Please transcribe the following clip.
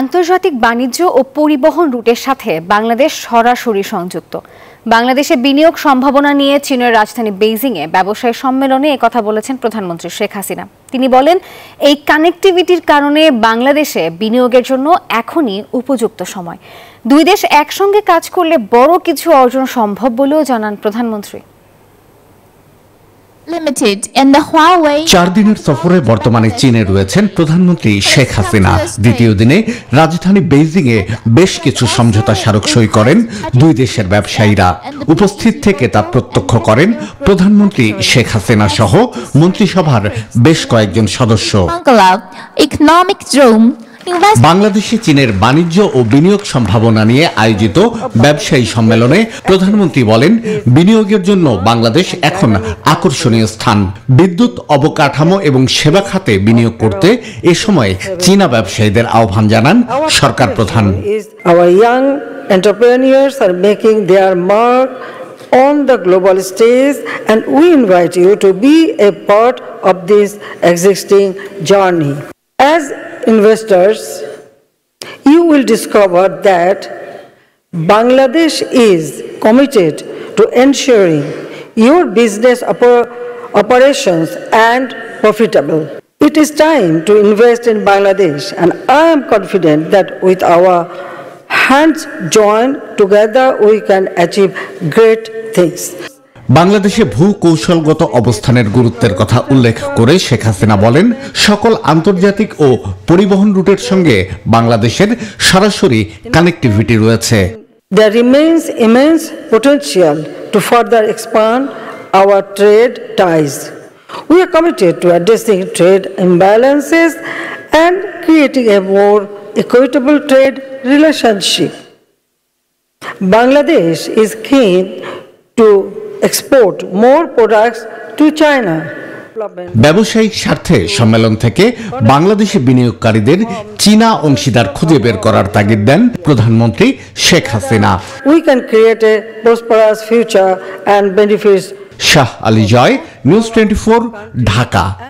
আন্তর্জাতিক বাণিজ্য ও পরিবহন রুটের সাথে বাংলাদেশ সরাসরি সংযুক্ত বাংলাদেশে বিনিয়োগ সম্ভাবনা নিয়ে চীনের রাজধানী বেইজিংয়ে ব্যবসায় সম্মেলনে কথা বলেছেন প্রধানমন্ত্রী শেখ হাসিনা তিনি বলেন এই কানেক্টিভিটির কারণে বাংলাদেশে বিনিয়োগের জন্য এখনই উপযুক্ত সময় দুই দেশ একসঙ্গে কাজ করলে বড় কিছু অর্জন সম্ভব বলেও জানান প্রধানমন্ত্রী চার দিনের সফরে বর্তমানে চীনে রয়েছেন প্রধানমন্ত্রী শেখ হাসিনা দ্বিতীয় দিনে রাজধানী বেইজিং এ বেশ কিছু সমঝোতা স্মারক সই করেন দুই দেশের ব্যবসায়ীরা উপস্থিত থেকে তা প্রত্যক্ষ করেন প্রধানমন্ত্রী শেখ হাসিনা সহ মন্ত্রিসভার বেশ কয়েকজন সদস্য বাংলাদেশে চীনের বাণিজ্য ও বিনিয়োগ সম্ভাবনা নিয়ে আয়োজিত ব্যবসায়ী সম্মেলনে প্রধানমন্ত্রী বলেন বিনিয়োগের জন্য বাংলাদেশ এখন আকর্ষণীয় স্থান বিদ্যুৎ অবকাঠামো এবং সেবা খাতে বিনিয়োগ করতে এ সময় চীনা ব্যবসায়ীদের আহ্বান জানান সরকার প্রধান on the global stage and we invite you to be a part of this existing journey. As investors, you will discover that Bangladesh is committed to ensuring your business oper operations and profitable. It is time to invest in Bangladesh and I am confident that with our hands joined together we can achieve great things. বাংলাদেশে ভূ কৌশলগত অবস্থানের গুরুত্বের কথা উল্লেখ করে শেখ হাসিনা বলেন সকল আন্তর্জাতিক ও পরিবহন রুটের সঙ্গে বাংলাদেশের সরাসরি কানেক্টিভিটি রয়েছে There remains immense potential to further expand our trade ties. We are committed to addressing trade imbalances and creating a more equitable trade relationship. Bangladesh is keen export more products to China. ব্যবসায়িক স্বার্থে সম্মেলন থেকে বাংলাদেশে বিনিয়োগকারীদের চীনা অংশীদার খুঁজে বের করার তাগিদ দেন প্রধানমন্ত্রী Sheikh Hasina we can create a prosperous future and benefits Shah Ali জয় নিউজ টোয়েন্টি ঢাকা